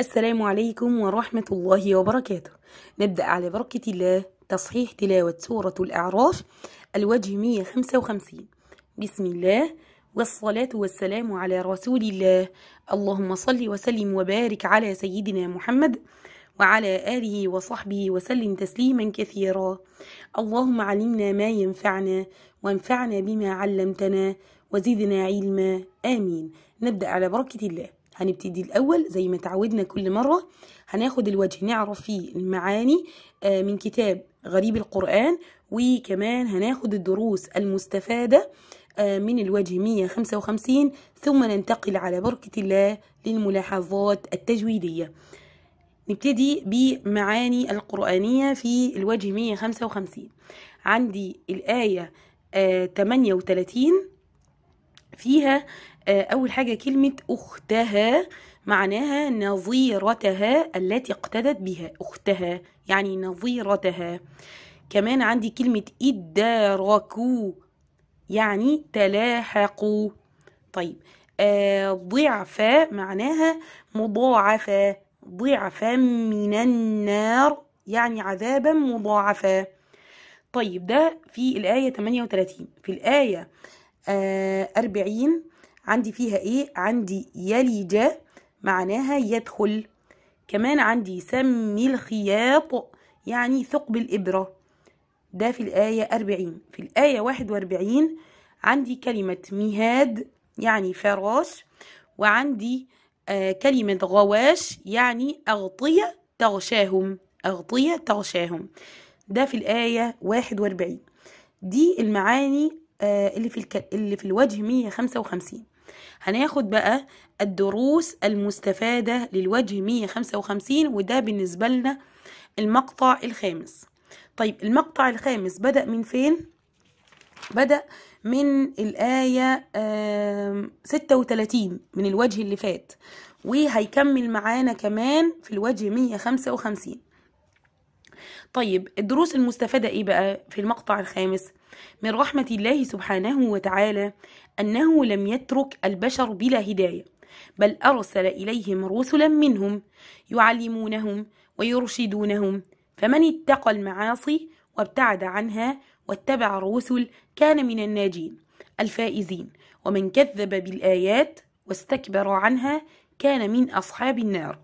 السلام عليكم ورحمة الله وبركاته نبدأ على بركة الله تصحيح تلاوة سورة الأعراف الوجه 155 بسم الله والصلاة والسلام على رسول الله اللهم صل وسلم وبارك على سيدنا محمد وعلى آله وصحبه وسلم تسليما كثيرا اللهم علمنا ما ينفعنا وانفعنا بما علمتنا وزدنا علما آمين نبدأ على بركة الله هنبتدي الأول زي ما تعودنا كل مرة هناخد الوجه نعرف فيه المعاني آه، من كتاب غريب القرآن وكمان هناخد الدروس المستفادة آه، من الوجه 155 ثم ننتقل على بركة الله للملاحظات التجويدية نبتدي بمعاني القرآنية في الوجه 155 عندي الآية 38 آه، فيها آه، أول حاجة كلمة أختها معناها نظيرتها التي اقتدت بها أختها يعني نظيرتها كمان عندي كلمة اداركوا يعني تلاحقوا طيب آه، ضعفة معناها مضاعفة ضعفا من النار يعني عذابا مضاعفا طيب ده في الآية 38 في الآية آه، أربعين عندي فيها إيه عندي يلج معناها يدخل كمان عندي سمي الخياط يعني ثقب الإبرة ده في الآية أربعين في الآية واحد وأربعين عندي كلمة مهاد يعني فراش وعندي آه كلمة غواش يعني أغطية تغشاهم أغطية تغشاهم ده في الآية واحد وأربعين دي المعاني آه، اللي في الك... اللي في الوجه 155 هناخد بقى الدروس المستفادة للوجه 155 وده بالنسبة لنا المقطع الخامس طيب المقطع الخامس بدأ من فين؟ بدأ من الآية 36 من الوجه اللي فات وهيكمل معانا كمان في الوجه 155 طيب الدروس المستفادة ايه بقى في المقطع الخامس؟ من رحمة الله سبحانه وتعالى أنه لم يترك البشر بلا هداية بل أرسل إليهم رسلا منهم يعلمونهم ويرشدونهم فمن اتقى المعاصي وابتعد عنها واتبع الرسل كان من الناجين الفائزين ومن كذب بالآيات واستكبر عنها كان من أصحاب النار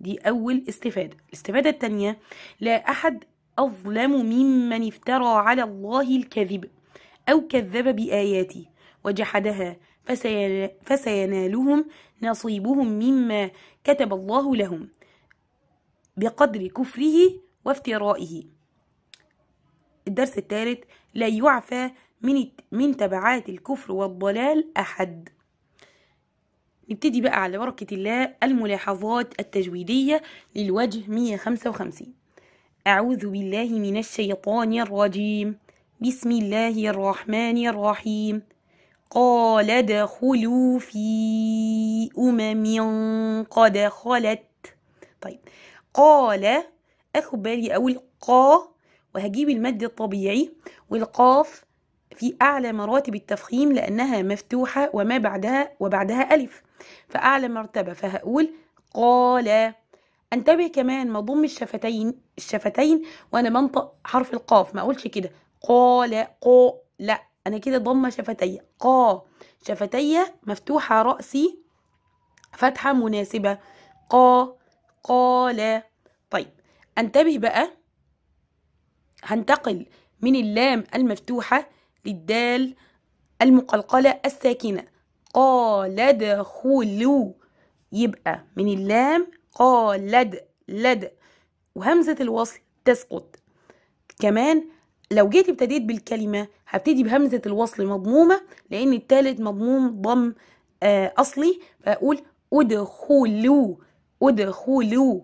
دي أول استفادة الاستفادة الثانية لا أحد أظلم ممن افترى على الله الكذب أو كذب بآياته وجحدها فسينالهم نصيبهم مما كتب الله لهم بقدر كفره وافترائه الدرس الثالث لا يعفى من من تبعات الكفر والضلال أحد نبتدي بقى على بركة الله الملاحظات التجويدية للوجه 155 أعوذ بالله من الشيطان الرجيم بسم الله الرحمن الرحيم قال ادخلوا في أمم قد خلت طيب قال أخد بالي أقول قا وهجيب المد الطبيعي والقاف في أعلى مراتب التفخيم لأنها مفتوحة وما بعدها وبعدها ألف فأعلى مرتبة فهقول قال انتبه كمان ما ضم الشفتين الشفتين وانا منطق حرف القاف ما اقولش كده قال قو لا انا كده ضمه شفتي قا شفتي مفتوحه راسي فتحه مناسبه قا قال طيب انتبه بقى هنتقل من اللام المفتوحه للدال المقلقله الساكنه قال دخلوا يبقى من اللام قالد لد وهمزة الوصل تسقط كمان لو جيت ابتديت بالكلمة هبتدي بهمزة الوصل مضمومة لأن التالت مضموم ضم آه أصلي فأقول ادخلوا ادخلوا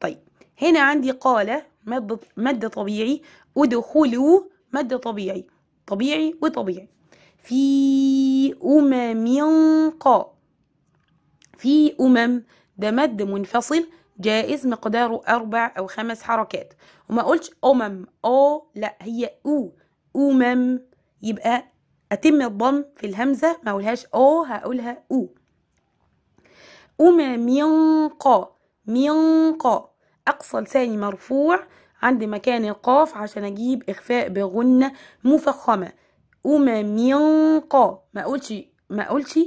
طيب هنا عندي قال مادة, مادة طبيعي ادخلوا مادة طبيعي طبيعي وطبيعي في أمم قا في أمم ده مد منفصل جائز مقداره أربع أو خمس حركات وما قلتش أمم أو آه، لا هي أو أمم يبقى أتم الضم في الهمزة ما أقولهاش أو آه، هقولها أو أما مينقا مينقا أقصى لساني مرفوع عند مكان القاف عشان أجيب إخفاء بغنة مفخمة أما مينقا ما أقولش ما أقولش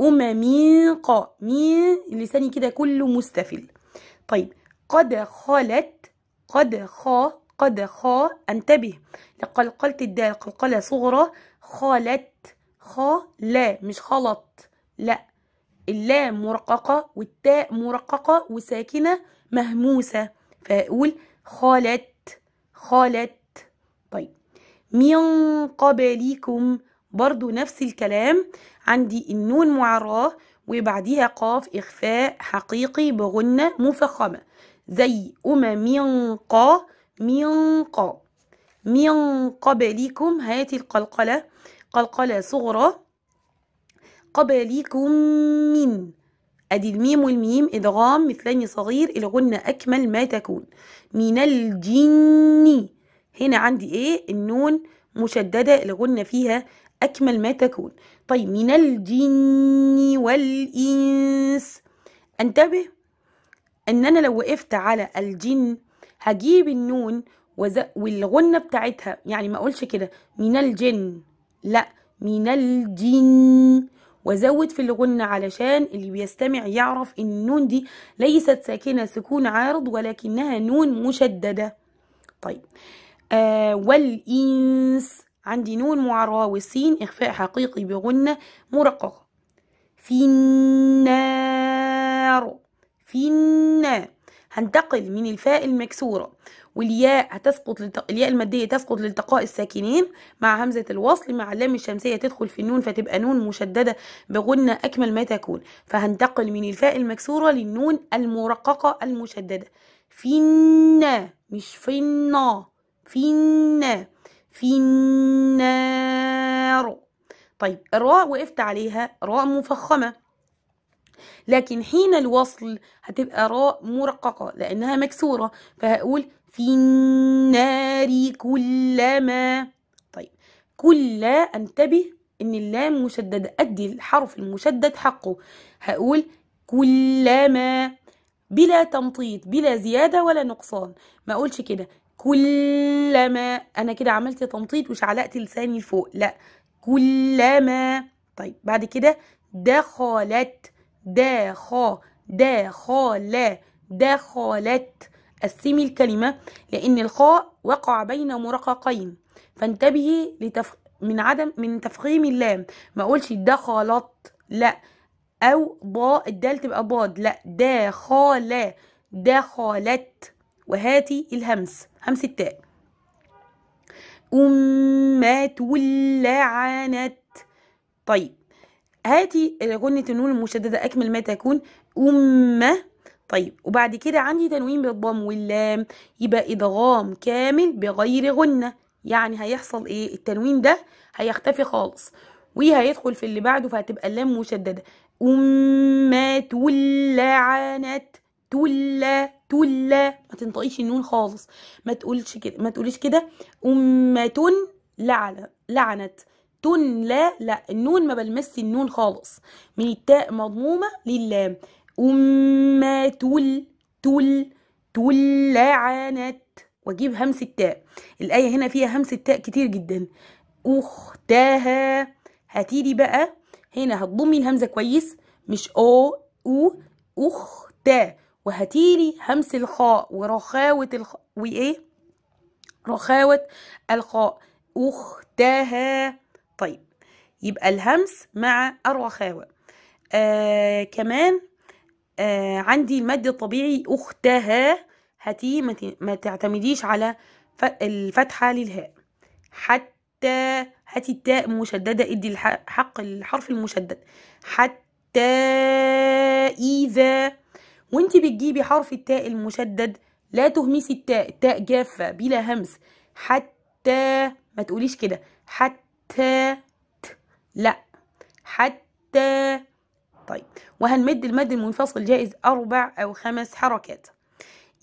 أما مينقا مين لساني كده كله مستفل طيب قد خالت قد خا قد خا انتبه لقلقلة الدال قلقلة صغرى خالت خا لا مش خلط لا اللام مرققة والتاء مرققة وساكنة مهموسة فأقول خالت خالت طيب من قبلكم برضو نفس الكلام عندي النون معراه وبعديها قاف إخفاء حقيقي بغنة مفخمة زي أمم من قا من قبلكم هات القلقلة قلقلة صغرى قبلكم من أدي الميم والميم إدغام مثلين صغير الغنة أكمل ما تكون من الجن هنا عندي إيه النون مشددة الغنة فيها أكمل ما تكون طيب من الجن والإنس انتبه ان انا لو وقفت على الجن هجيب النون والغنة بتاعتها يعني ما اقولش كده من الجن لا من الجن وزود في الغنة علشان اللي بيستمع يعرف ان النون دي ليست ساكنة سكون عارض ولكنها نون مشددة طيب آه والإنس عندي نون معربة والسين إخفاء حقيقي بغنة مرققة في النار في النار هنتقل من الفاء المكسورة والياء هتسقط للت... الياء المادية تسقط لالتقاء الساكنين مع همزة الوصل مع اللام الشمسية تدخل في النون فتبقى نون مشددة بغنة أكمل ما تكون فهنتقل من الفاء المكسورة للنون المرققة المشددة فينا مش فينا فينا في النار طيب الراء وقفت عليها راء مفخمة لكن حين الوصل هتبقى راء مرققة لأنها مكسورة فهقول في النار كلما طيب كل انتبه ان اللام مشددة ادي الحرف المشدد حقه هقول كلما بلا تمطيط بلا زيادة ولا نقصان ما اقولش كده كلما انا كده عملت تمطيط وشعلقت لساني لفوق لا كلما طيب بعد كده دخلت داخ داخل دخلت قسمي الكلمة لأن الخاء وقع بين مرققين فانتبهي لتف... من عدم من تفخيم اللام ما اقولش دخلت لا او ضاء الدال تبقى ضاد لا دخل دخلت وهاتي الهمس همس التاء أمات ولعنت طيب هاتي غنة النون المشددة أكمل ما تكون أمة طيب وبعد كده عندي تنوين بالضم واللام يبقى إدغام كامل بغير غنة يعني هيحصل إيه التنوين ده هيختفي خالص وهيدخل في اللي بعده فهتبقى اللام مشددة أمات ولعنت تلا تلا ما تنطقيش النون خالص ما تقولش كده ما تقوليش كده أمة لعنة لعنت تن لا لا النون ما بلمس النون خالص من التاء مضمومة للام أمة تل تول لعنت واجيب همس التاء الآية هنا فيها همس التاء كتير جدا أختها هتيجي بقى هنا هتضمي الهمزة كويس مش أو أو أختها وهاتيلي همس الخاء ورخاوة الخاء وإيه رخاوة الخاء أختها طيب يبقى الهمس مع الرخاوة آه كمان آه عندي المد الطبيعي أختها هاتي ما تعتمديش على الفتحة للهاء حتى هاتي التاء مشددة ادي حق الحرف المشدد حتى إذا وانت بتجيبي حرف التاء المشدد لا تهمسي التاء التاء جافة بلا همس حتى ما تقوليش كده حتى ت. لا حتى طيب وهنمد المد المنفصل جائز أربع أو خمس حركات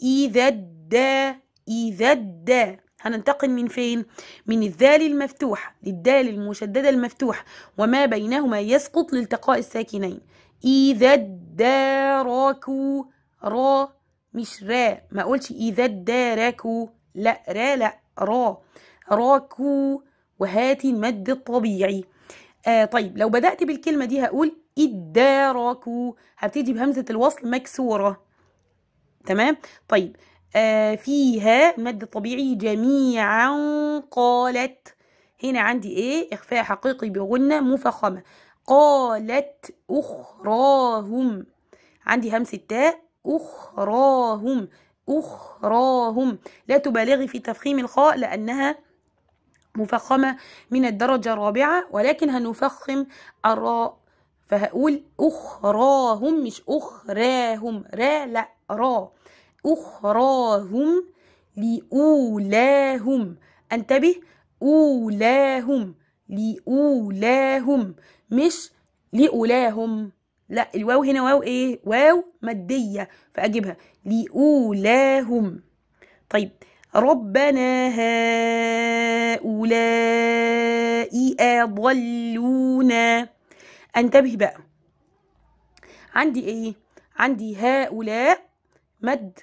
إذا الدا إذا الدا هننتقل من فين؟ من الذال المفتوح للدال المشددة المفتوح وما بينهما يسقط لالتقاء الساكنين إذا اداركوا را مش را ما أقولش إذا اداركوا لا را لا را راكوا وهاتي المد الطبيعي آه طيب لو بدأت بالكلمة دي هقول اداركوا هبتدي بهمزة الوصل مكسورة تمام طيب آه فيها المد الطبيعي جميعا قالت هنا عندي ايه اخفاء حقيقي بغنة مفخمة قالت أخراهم عندي همس التاء أخراهم أخراهم لا تبالغي في تفخيم الخاء لأنها مفخمة من الدرجة الرابعة ولكن هنفخم الراء فهقول أخراهم مش أخراهم را لا را أخراهم لأولاهم انتبه أولاهم لأولاهم مش لأولاهم لا الواو هنا واو ايه واو مادية فأجيبها لأولاهم طيب ربنا هؤلاء أضلونا انتبه بقى عندي ايه عندي هؤلاء مد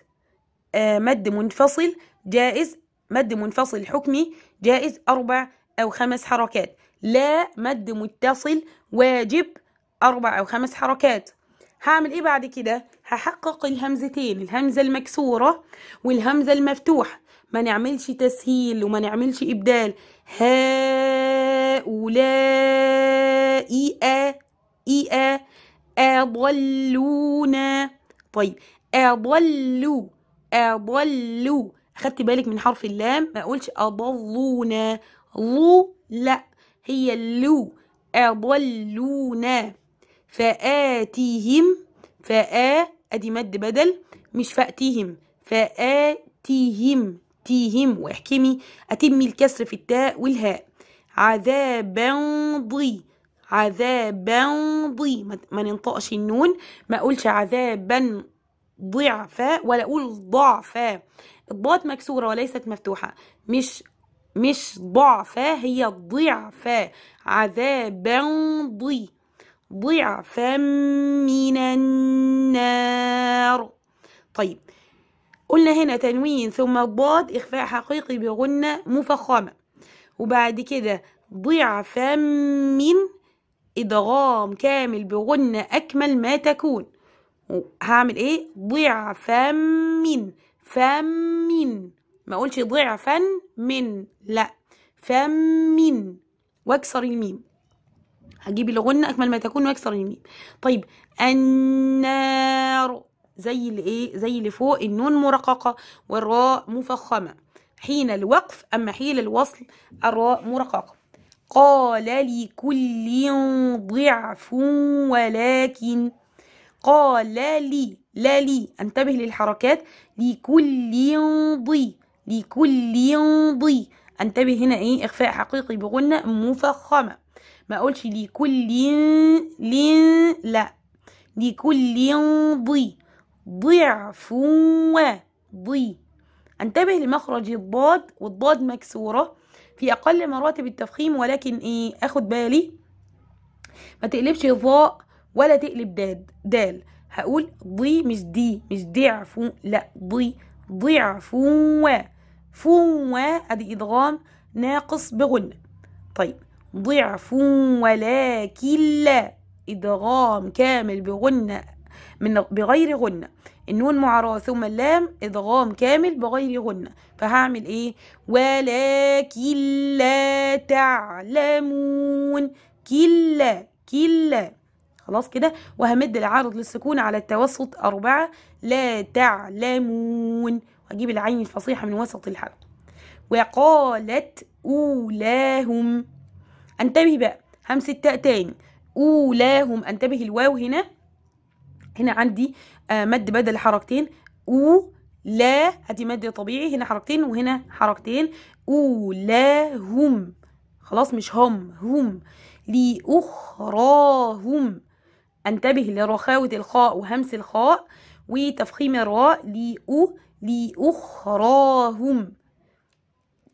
آه مد منفصل جائز مد منفصل حكمي جائز أربع أو خمس حركات لا مد متصل واجب أربع أو خمس حركات هعمل إيه بعد كده هحقق الهمزتين الهمزة المكسورة والهمزة المفتوحة ما نعملش تسهيل وما نعملش إبدال هؤلاء إيئا إيئا أضلونا طيب أضلوا أضلوا خدت بالك من حرف اللام ما أقولش أضلونا ضو لا هي اللو أضلونا فآتيهم فآ أدي مد بدل مش فأتيهم فآتيهم تيهم واحكمي أتمي الكسر في التاء والهاء عذابا ضي عذابا ضي ما ننطقش النون ما أقولش عذابا ضعفا ولا أقول ضعفا الضاد مكسورة وليست مفتوحة مش مش ضعفا هي ضعفا عذابا ضي ضعفا من النار طيب قلنا هنا تنوين ثم ضاد إخفاء حقيقي بغنة مفخمة وبعد كده ضعفا من إدغام كامل بغنة أكمل ما تكون هعمل إيه ضعفا من فمن ما اقولش ضعفا من لا فمن واكسر الميم هجيب الغنة أكمل ما تكون واكسر الميم طيب النار زي الايه زي اللي فوق النون مرققة والراء مفخمة حين الوقف أما حين الوصل الراء مرققة قال لكل ضعف ولكن قال لي لا لي انتبه للحركات لكل ضي لكل يمضي انتبه هنا ايه اخفاء حقيقي بغنة مفخمة ما اقولش لكل لين لا لكل يمضي ضعف ضي انتبه لمخرج الضاد والضاد مكسورة في اقل مراتب التفخيم ولكن ايه اخد بالي ما تقلبش ضاء ولا تقلب داد دال هقول ضي مش دي مش ضعف لا ضي ضعف و فو أدي إدغام ناقص بغن طيب ضعف ولا كلا إدغام كامل بغن من بغير غنة النون معراه ثم اللام إدغام كامل بغير غنة فهعمل إيه ولكن لا تعلمون كلا كلا خلاص كده وهمد العارض للسكون على التوسط أربعة لا تعلمون أجيب العين الفصيحة من وسط الحلقة وقالت أولاهم انتبه بقى همس التاء تاني أولاهم انتبه الواو هنا هنا عندي آه، مد بدل حركتين أو لا ادي مد طبيعي هنا حركتين وهنا حركتين أولاهم خلاص مش هم هم لأخراهم انتبه لرخاوة الخاء وهمس الخاء وتفخيم الراء لأو لأخراهم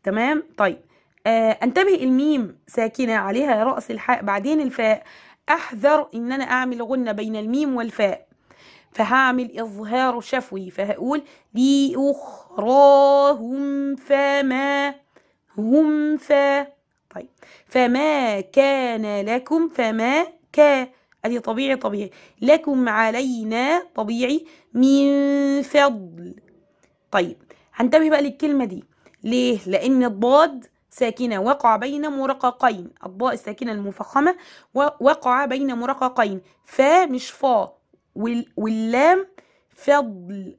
تمام طيب آه انتبه الميم ساكنة عليها رأس الحاء بعدين الفاء أحذر إن أنا أعمل غنة بين الميم والفاء فهعمل إظهار شفوي فهقول لأخراهم فما هم فا طيب فما كان لكم فما كا أدي طبيعي طبيعي لكم علينا طبيعي من فضل طيب هنتبه بقى للكلمة دي ليه؟ لأن الضاد ساكنة وقع بين مرققين الضاء الساكنة المفخمة وقع بين مرققين فا مش فا واللام فضل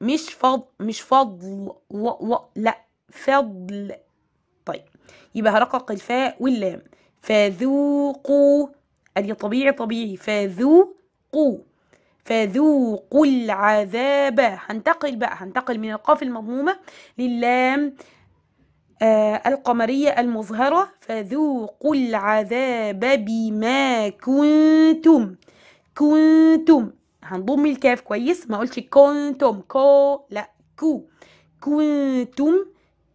مش فضل مش فضل ل... لا فضل طيب يبقى هرقق الفاء واللام فذوقوا ادي طبيعي طبيعي فذوقوا فذوقوا العذاب هنتقل بقى هنتقل من القاف المضمومة للام آه القمرية المظهرة فذوقوا العذاب بما كنتم كنتم هنضم الكاف كويس ما قلتش كنتم كو لا كو كنتم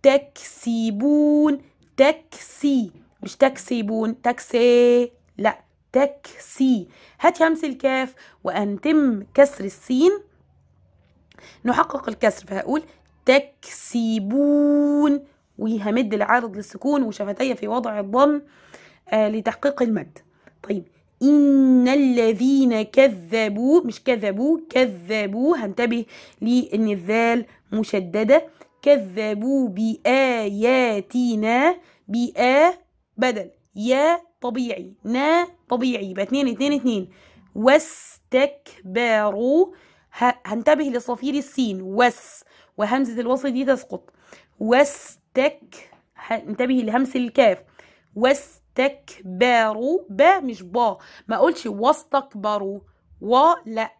تكسبون تكسي مش تكسبون تكسي لا تكسي هات همس الكاف وأنتم كسر السين نحقق الكسر فهقول تكسبون وهمد العارض للسكون وشفتي في وضع الضم آه لتحقيق المد طيب إن الذين كذبوا مش كذبوا كذبوا هنتبه لأن الذال مشددة كذبوا بآياتنا بآ بدل يا طبيعي نا طبيعي يبقى اتنين اتنين اتنين واستكبروا هنتبه لصفير السين وس وهمزة الوصل دي تسقط واستك هنتبه لهمس الكاف واستكبروا با مش با ما اقولش واستكبروا و لا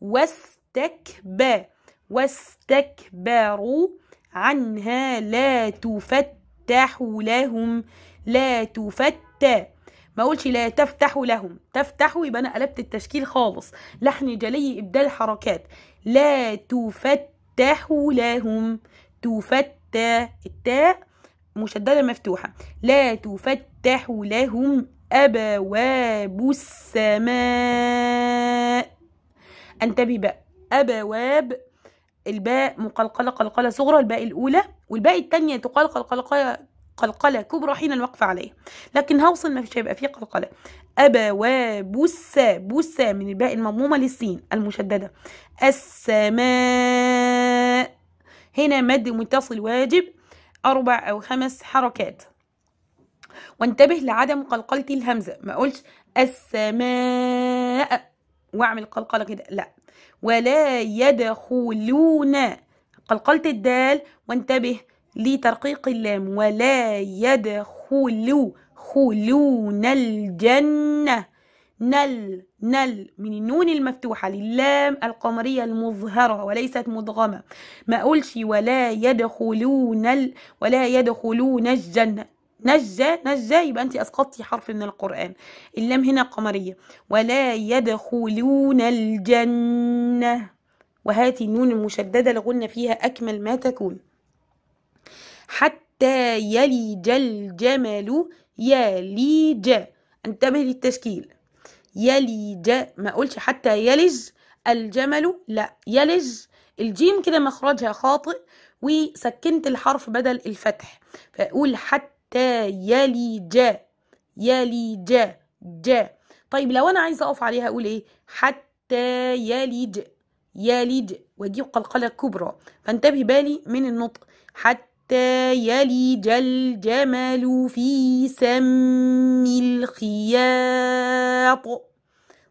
واستكبا واستكبروا عنها لا تفتح لهم لا تفتح ما اقولش لا تفتح لهم تفتح يبقى انا قلبت التشكيل خالص لحن جلي ابدال حركات لا تفتح لهم تفتى التاء مشدده مفتوحه لا تفتح لهم ابواب السماء انتبه بقى ابواب الباء مقلقله قلقله صغرى الباء الاولى والباء الثانيه تقال قلقله قلقلة كبرى حين الوقف عليه لكن هوصل ما فيش هيبقى فيه قلقلة أبواب السا بوسا من الباء المضمومة للسين المشددة السماء هنا مد متصل واجب أربع أو خمس حركات وانتبه لعدم قلقلة الهمزة ما قلتش السماء واعمل قلقلة كده لا ولا يدخلون قلقلة الدال وانتبه لترقيق اللام ولا يدخلوا خلون الجنة نل نل من النون المفتوحة للام القمرية المظهرة وليست مدغمة ما أقولش ولا يدخلون ال ولا يدخلون الجنة نجى نجى يبقى أنت أسقطتي حرف من القرآن اللام هنا قمرية ولا يدخلون الجنة وهاتي النون المشددة لغن فيها أكمل ما تكون حتى يلج الجمل يلج انتبه للتشكيل يلج ما اقولش حتى يلج الجمل لا يلج الجيم كده مخرجها خاطئ وسكنت الحرف بدل الفتح فأقول حتى يلج يلج ج طيب لو أنا عايزة أقف عليها أقول إيه حتى يلج يلج وأجيب قلقلة كبرى فانتبه بالي من النطق حتى حتى يلج الجمل في سم الخياط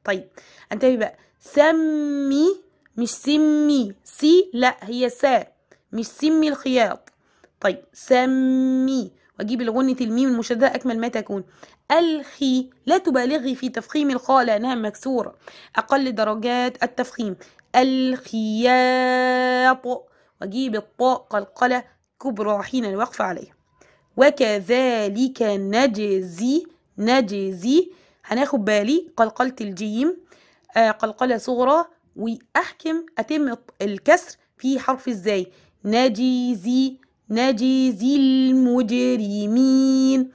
طيب انتبهي بقى سمي مش سمي سي لا هي سا مش سمي الخياط طيب سمي واجيب الغنة الميم المشددة أكمل ما تكون الخي لا تبالغي في تفخيم الخاء لأنها مكسورة أقل درجات التفخيم الخياط واجيب الطاء قلقلة الكبرى حين الوقف عليها وكذلك نجزي نجزي هناخد بالي قلقلة الجيم آه قلقلة صغرى وأحكم أتم الكسر في حرف الزاي نجزي نجزي المجرمين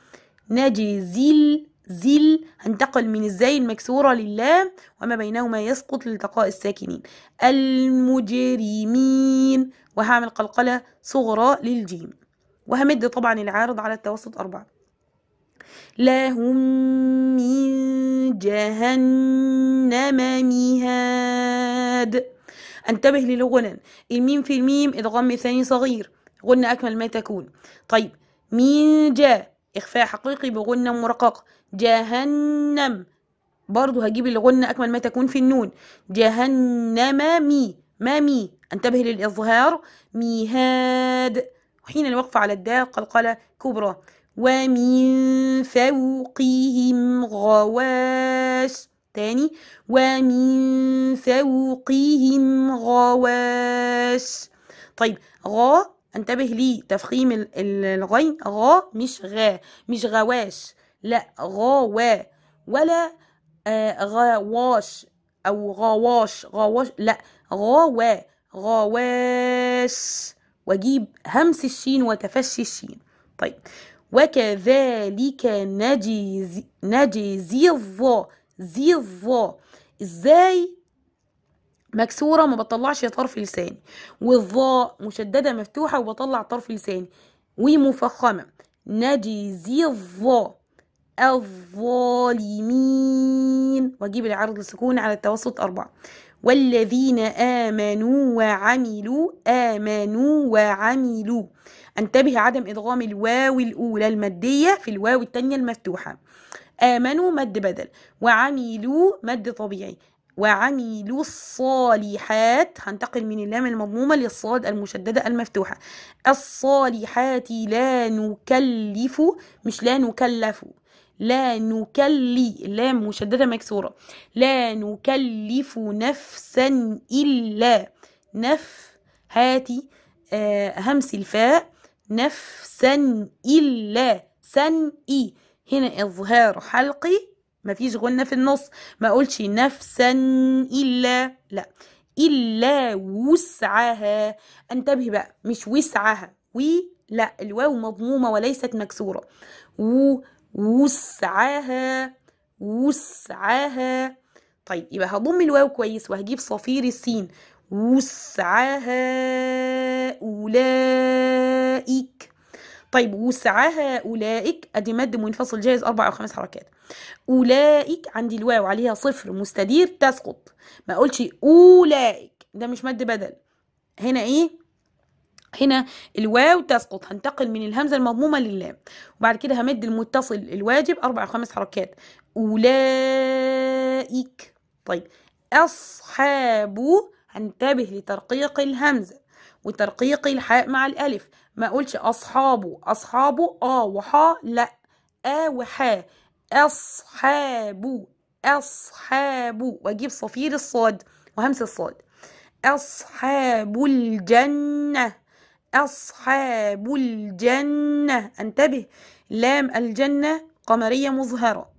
نجزي زل هنتقل من الزاي المكسورة للام وما بينهما يسقط لالتقاء الساكنين المجرمين وهعمل قلقلة صغرى للجيم وهمد طبعا العارض على التوسط أربعة لهم من جهنم مهاد انتبه للغنى الميم في الميم إدغام ثاني صغير غنى أكمل ما تكون طيب مين جا إخفاء حقيقي بغنى مرقق جهنم برضو هجيب الغنى أكمل ما تكون في النون جهنم مي ما مي انتبه للإظهار ميهاد وحين الوقف على الداء قلقلة كبرى ومن فوقهم غواش تاني ومن فوقهم غواش طيب غا انتبه لي تفخيم الغين غا مش غا مش غواش لا غاوا ولا آه غواش او غواش غواش لا غاوا غواش واجيب همس الشين وتفشي الشين طيب وكذلك نجزي نجزي الظا زي الظا ازاي مكسورة ما بطلعش طرف لساني والظاء مشددة مفتوحة وبطلع طرف لساني ومفخمة نجزي الظا الظالمين واجيب العرض السكون على التوسط أربعة والذين آمنوا وعملوا آمنوا وعملوا انتبه عدم إدغام الواو الأولى المادية في الواو الثانية المفتوحة آمنوا مد بدل وعملوا مد طبيعي وعملوا الصالحات هنتقل من اللام المضمومة للصاد المشددة المفتوحة الصالحات لا نكلف مش لا نكلف لا نكلي لام مشددة مكسورة لا نكلف نفسا إلا نف هاتي آه، همس الفاء نفسا إلا سن إي هنا إظهار حلقي مفيش غنة في النص ما قلتش نفسا إلا لا إلا وسعها انتبهي بقى مش وسعها وي لا الواو مضمومة وليست مكسورة و وسعها وسعها طيب يبقى هضم الواو كويس وهجيب صفير السين وسعها أولئك طيب وسعها أولئك أدي مد منفصل جاهز أربع أو خمس حركات أولئك عندي الواو عليها صفر مستدير تسقط ما أقولش أولئك ده مش مد بدل هنا إيه هنا الواو تسقط هنتقل من الهمزة المضمومة لللام وبعد كده همد المتصل الواجب أربع أو خمس حركات أولئك طيب أصحاب هنتبه لترقيق الهمزة وترقيق الحاء مع الألف ما أقولش أصحابه أصحابه آه وحا لأ آ وحا أصحابه أصحاب وأجيب صفير الصاد وهمس الصاد أصحاب الجنة أصحاب الجنة انتبه لام الجنة قمرية مظهرة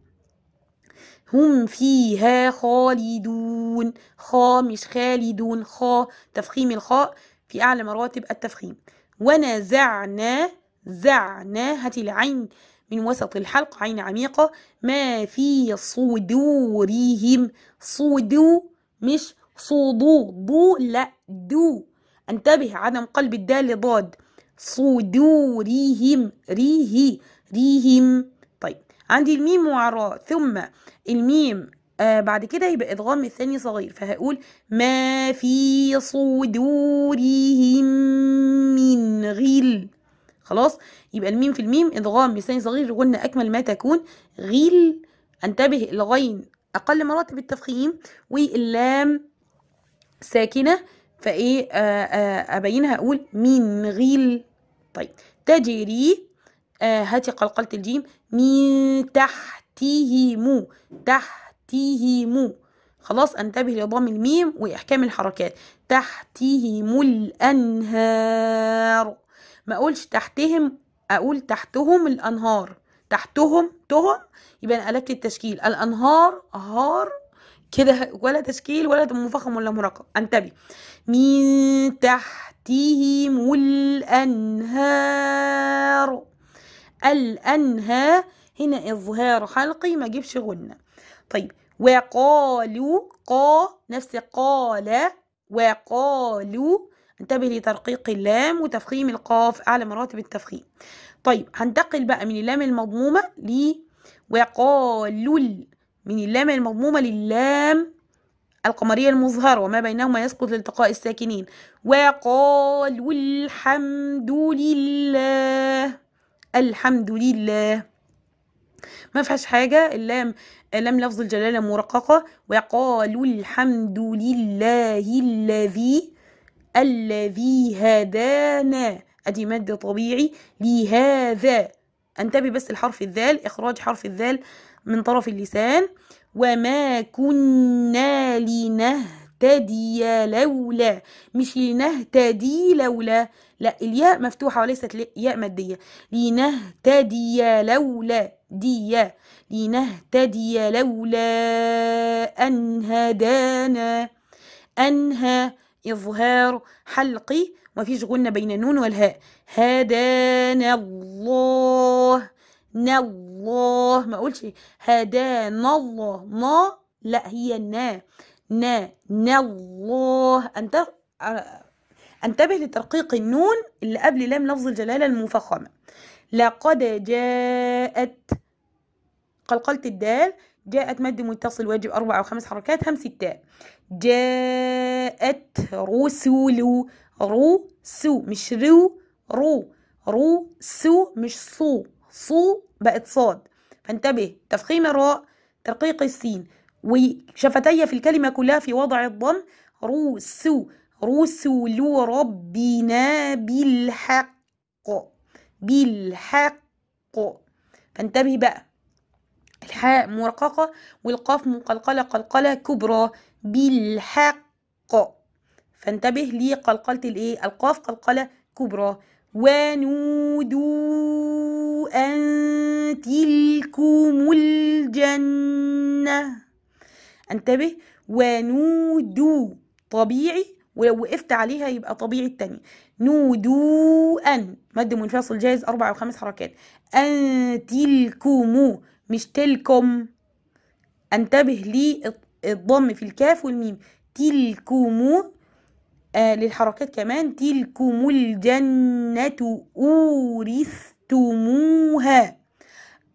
هم فيها خالدون خا مش خالدون خا تفخيم الخاء في أعلى مراتب التفخيم ونزعنا زعنا هات العين من وسط الحلق عين عميقة ما في صدورهم صدو مش صدو ضو لا دو انتبه عدم قلب الدال ضاد صدورهم ريه ريهم طيب عندي الميم وعراء ثم الميم آه بعد كده يبقى ادغام الثاني صغير فهقول ما في صدورهم من غل خلاص يبقى الميم في الميم ادغام الثاني صغير قلنا اكمل ما تكون غل انتبه لغين اقل مراتب التفخيم واللام ساكنه فايه آه، آه، ابينها اقول مين غيل طيب تجري آه، هاتي قلقلة الجيم من تحته مو خلاص انتبه لضم الميم واحكام الحركات مو الانهار ما اقولش تحتهم اقول تحتهم الانهار تحتهم تهم يبقى انا قلبت التشكيل الانهار هار كده ولا تشكيل ولا مفخم ولا مرقم انتبه من تحتهم الانهار الانها هنا اظهار حلقي ما اجيبش غنه طيب وقالوا قا نفس قال وقالوا انتبه لترقيق اللام وتفخيم القاف اعلى مراتب التفخيم طيب هنتقل بقى من اللام المضمومه ل وقالوا من اللام المضمومة للام القمرية المظهرة وما بينهما يسقط لالتقاء الساكنين وقالوا الحمد لله الحمد لله ما فيهاش حاجة اللام لام لفظ الجلالة مرققة وقالوا الحمد لله الذي الذي هدانا ادي مادة طبيعي لهذا انتبه بس لحرف الذال اخراج حرف الذال من طرف اللسان وما كنا لنهتدي لولا مش لنهتدي لولا لا الياء مفتوحة وليست ياء مادية لنهتدي لولا دي لنهتدي لولا أن هدانا انها إظهار حلقي ومفيش غنة بين النون والهاء هدانا الله الله ما اقولش هدانا الله ما لا هي نا نا نا الله انت انتبه لترقيق النون اللي قبل لام لفظ الجلاله المفخمه لقد جاءت قلقلت الدال جاءت مد متصل واجب أربع أو خمس حركات همس التاء جاءت رسل رو سو مش رو رو رو سو مش صو صو بقت صاد فانتبه تفخيم الراء ترقيق السين وشفتي في الكلمة كلها في وضع الضم روسو رسل ربنا بالحق بالحق فانتبه بقى الحاء مرققة والقاف مقلقلة قلقلة كبرى بالحق فانتبه لقلقلة الايه القاف قلقلة كبرى ونودوا أن تلكم الجنة انتبه ونودوا طبيعي ولو وقفت عليها يبقى طبيعي التانية نودوا أن مد منفصل جاهز أربع أو خمس حركات أن تلكم مش تلكم انتبه للضم في الكاف والميم تلكم آه، للحركات كمان تلكم الجنة أورثتموها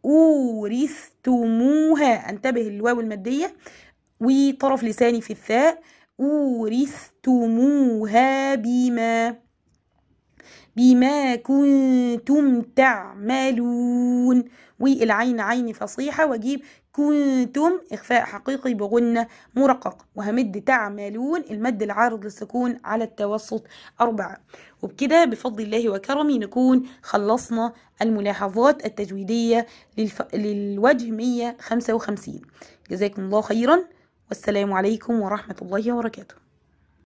أورثتموها انتبه الواو المادية وطرف لساني في الثاء أورثتموها بما بما كنتم تعملون والعين عين فصيحة واجيب كنتم إخفاء حقيقي بغنة مرقق وهمد تعملون المد العارض للسكون على التوسط أربعة وبكده بفضل الله وكرمي نكون خلصنا الملاحظات التجويدية للف... للوجه 155 جزاكم الله خيرا والسلام عليكم ورحمة الله وبركاته